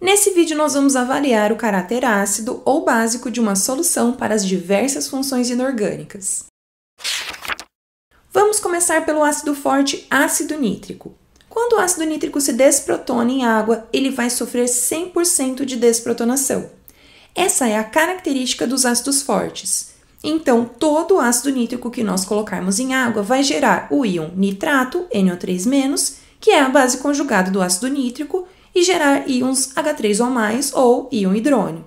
Nesse vídeo nós vamos avaliar o caráter ácido ou básico de uma solução para as diversas funções inorgânicas. Vamos começar pelo ácido forte ácido nítrico. Quando o ácido nítrico se desprotona em água, ele vai sofrer 100% de desprotonação. Essa é a característica dos ácidos fortes. Então, todo o ácido nítrico que nós colocarmos em água vai gerar o íon nitrato, NO3-, que é a base conjugada do ácido nítrico, e gerar íons H3O+, ou íon hidrônio.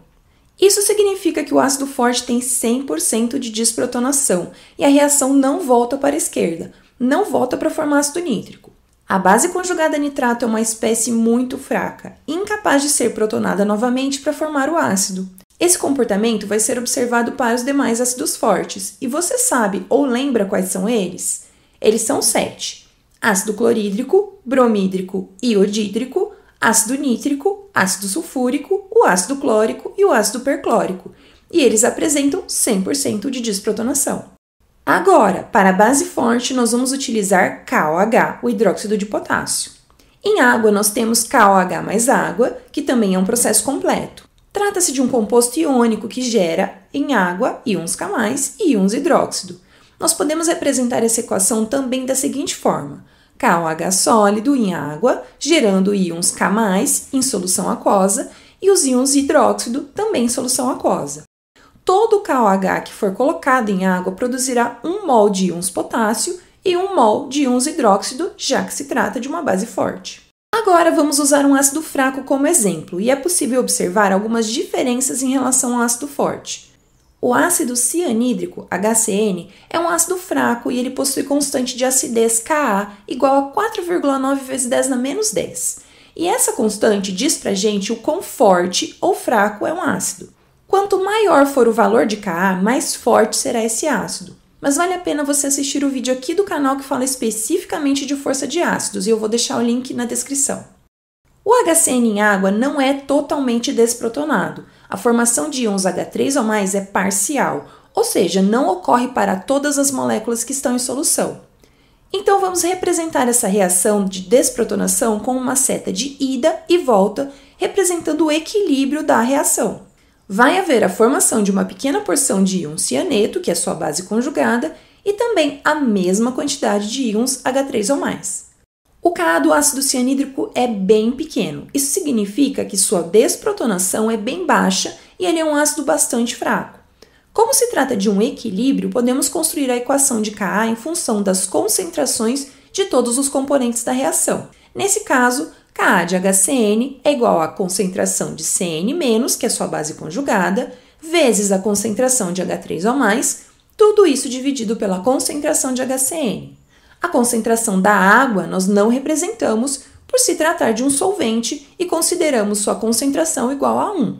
Isso significa que o ácido forte tem 100% de desprotonação e a reação não volta para a esquerda, não volta para formar ácido nítrico. A base conjugada nitrato é uma espécie muito fraca, incapaz de ser protonada novamente para formar o ácido. Esse comportamento vai ser observado para os demais ácidos fortes, e você sabe ou lembra quais são eles? Eles são sete: ácido clorídrico, bromídrico, iodídrico ácido nítrico, ácido sulfúrico, o ácido clórico e o ácido perclórico, e eles apresentam 100% de desprotonação. Agora, para a base forte, nós vamos utilizar KOH, o hidróxido de potássio. Em água, nós temos KOH mais água, que também é um processo completo. Trata-se de um composto iônico que gera, em água, íons K+, e íons hidróxido. Nós podemos representar essa equação também da seguinte forma. KOH sólido em água, gerando íons K+, em solução aquosa, e os íons hidróxido, também em solução aquosa. Todo o KOH que for colocado em água produzirá 1 mol de íons potássio e 1 mol de íons hidróxido, já que se trata de uma base forte. Agora vamos usar um ácido fraco como exemplo, e é possível observar algumas diferenças em relação ao ácido forte. O ácido cianídrico, HCN, é um ácido fraco e ele possui constante de acidez Ka igual a 4,9 vezes 10 na menos 10. E essa constante diz pra gente o quão forte ou fraco é um ácido. Quanto maior for o valor de Ka, mais forte será esse ácido. Mas vale a pena você assistir o vídeo aqui do canal que fala especificamente de força de ácidos e eu vou deixar o link na descrição. O HCN em água não é totalmente desprotonado. A formação de íons H3 ou mais é parcial, ou seja, não ocorre para todas as moléculas que estão em solução. Então vamos representar essa reação de desprotonação com uma seta de ida e volta, representando o equilíbrio da reação. Vai haver a formação de uma pequena porção de íons cianeto, que é sua base conjugada, e também a mesma quantidade de íons H3 ou mais. O Ka do ácido cianídrico é bem pequeno. Isso significa que sua desprotonação é bem baixa e ele é um ácido bastante fraco. Como se trata de um equilíbrio, podemos construir a equação de Ka em função das concentrações de todos os componentes da reação. Nesse caso, Ka de HCN é igual à concentração de CN-, que é sua base conjugada, vezes a concentração de H3O+, tudo isso dividido pela concentração de HCN. A concentração da água nós não representamos por se tratar de um solvente e consideramos sua concentração igual a 1.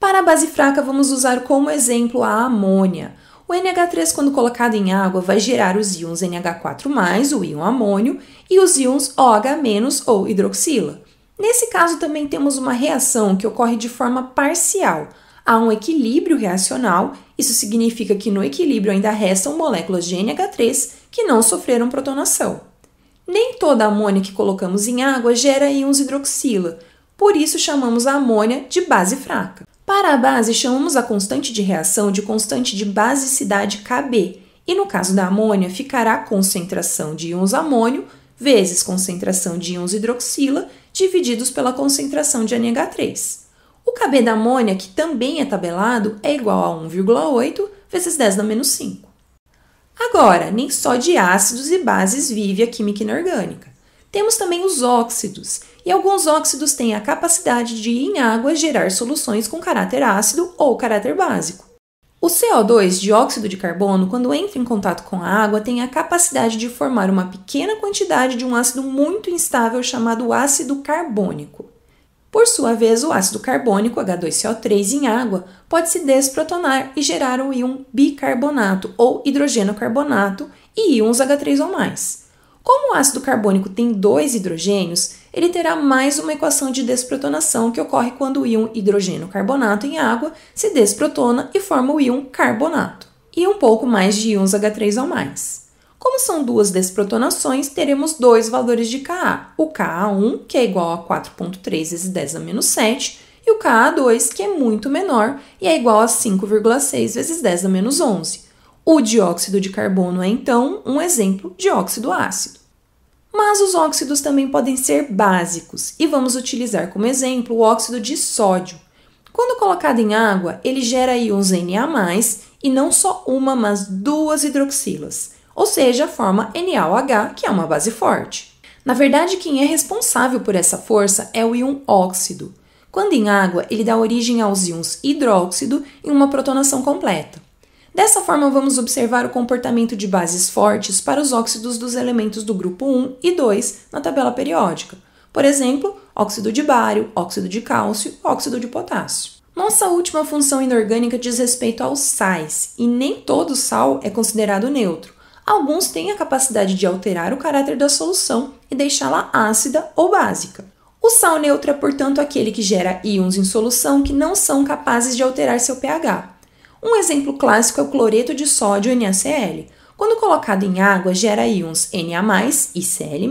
Para a base fraca, vamos usar como exemplo a amônia. O NH3, quando colocado em água, vai gerar os íons NH4+, o íon amônio, e os íons OH- ou hidroxila. Nesse caso, também temos uma reação que ocorre de forma parcial. Há um equilíbrio reacional, isso significa que no equilíbrio ainda restam moléculas de NH3 que não sofreram protonação. Nem toda a amônia que colocamos em água gera íons hidroxila, por isso chamamos a amônia de base fraca. Para a base, chamamos a constante de reação de constante de basicidade Kb, e no caso da amônia, ficará a concentração de íons amônio vezes concentração de íons hidroxila divididos pela concentração de NH3. O Kb da amônia, que também é tabelado, é igual a 1,8 vezes 10 na menos 5. Agora, nem só de ácidos e bases vive a química inorgânica. Temos também os óxidos, e alguns óxidos têm a capacidade de, em água, gerar soluções com caráter ácido ou caráter básico. O CO2, dióxido de carbono, quando entra em contato com a água, tem a capacidade de formar uma pequena quantidade de um ácido muito instável chamado ácido carbônico. Por sua vez, o ácido carbônico H2CO3 em água pode se desprotonar e gerar o íon bicarbonato ou hidrogenocarbonato e íons H3 Como o ácido carbônico tem dois hidrogênios, ele terá mais uma equação de desprotonação que ocorre quando o íon hidrogênio carbonato em água se desprotona e forma o íon carbonato, e um pouco mais de íons H3 como são duas desprotonações, teremos dois valores de Ka, o Ka1, que é igual a 4.3 vezes 10 a menos 7, e o Ka2, que é muito menor e é igual a 5,6 vezes 10 a menos 11. O dióxido de carbono é, então, um exemplo de óxido ácido. Mas os óxidos também podem ser básicos e vamos utilizar como exemplo o óxido de sódio. Quando colocado em água, ele gera íons Na+, e não só uma, mas duas hidroxilas ou seja, forma NaOH, que é uma base forte. Na verdade, quem é responsável por essa força é o íon óxido. Quando em água, ele dá origem aos íons hidróxido em uma protonação completa. Dessa forma, vamos observar o comportamento de bases fortes para os óxidos dos elementos do grupo 1 e 2 na tabela periódica. Por exemplo, óxido de bário, óxido de cálcio, óxido de potássio. Nossa última função inorgânica diz respeito aos sais, e nem todo sal é considerado neutro. Alguns têm a capacidade de alterar o caráter da solução e deixá-la ácida ou básica. O sal neutro é, portanto, aquele que gera íons em solução que não são capazes de alterar seu pH. Um exemplo clássico é o cloreto de sódio NaCl. Quando colocado em água, gera íons Na e Cl-,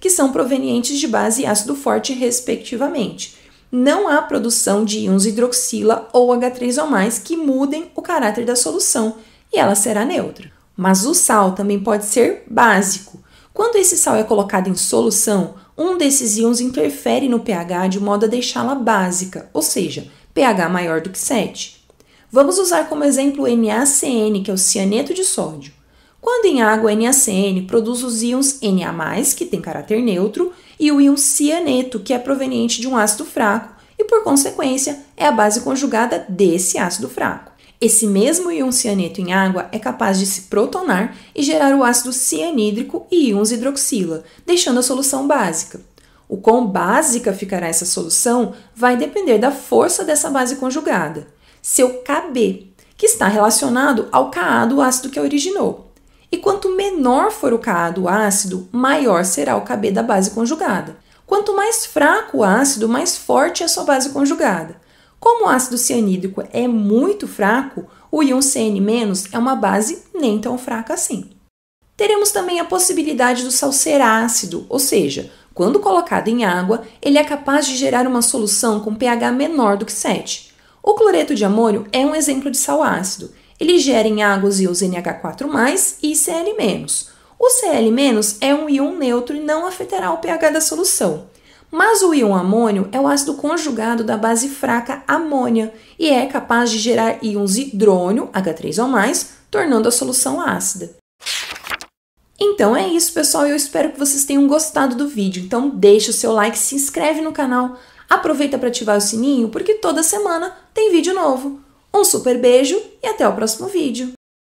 que são provenientes de base e ácido forte, respectivamente. Não há produção de íons hidroxila ou H3O, que mudem o caráter da solução, e ela será neutra. Mas o sal também pode ser básico. Quando esse sal é colocado em solução, um desses íons interfere no pH de modo a deixá-la básica, ou seja, pH maior do que 7. Vamos usar como exemplo o NaCN, que é o cianeto de sódio. Quando em água, o NaCN produz os íons Na+, que tem caráter neutro, e o íon cianeto, que é proveniente de um ácido fraco e, por consequência, é a base conjugada desse ácido fraco. Esse mesmo íon cianeto em água é capaz de se protonar e gerar o ácido cianídrico e íons hidroxila, deixando a solução básica. O quão básica ficará essa solução vai depender da força dessa base conjugada, seu Kb, que está relacionado ao Ka do ácido que a originou. E quanto menor for o Ka do ácido, maior será o Kb da base conjugada. Quanto mais fraco o ácido, mais forte é a sua base conjugada. Como o ácido cianídrico é muito fraco, o íon CN- é uma base nem tão fraca assim. Teremos também a possibilidade do sal ser ácido, ou seja, quando colocado em água, ele é capaz de gerar uma solução com pH menor do que 7. O cloreto de amônio é um exemplo de sal ácido. Ele gera em água os íons NH4+, e Cl-. O Cl- é um íon neutro e não afetará o pH da solução. Mas o íon amônio é o ácido conjugado da base fraca amônia e é capaz de gerar íons hidrônio, H3O+, tornando a solução ácida. Então é isso, pessoal. Eu espero que vocês tenham gostado do vídeo. Então deixa o seu like, se inscreve no canal, aproveita para ativar o sininho, porque toda semana tem vídeo novo. Um super beijo e até o próximo vídeo.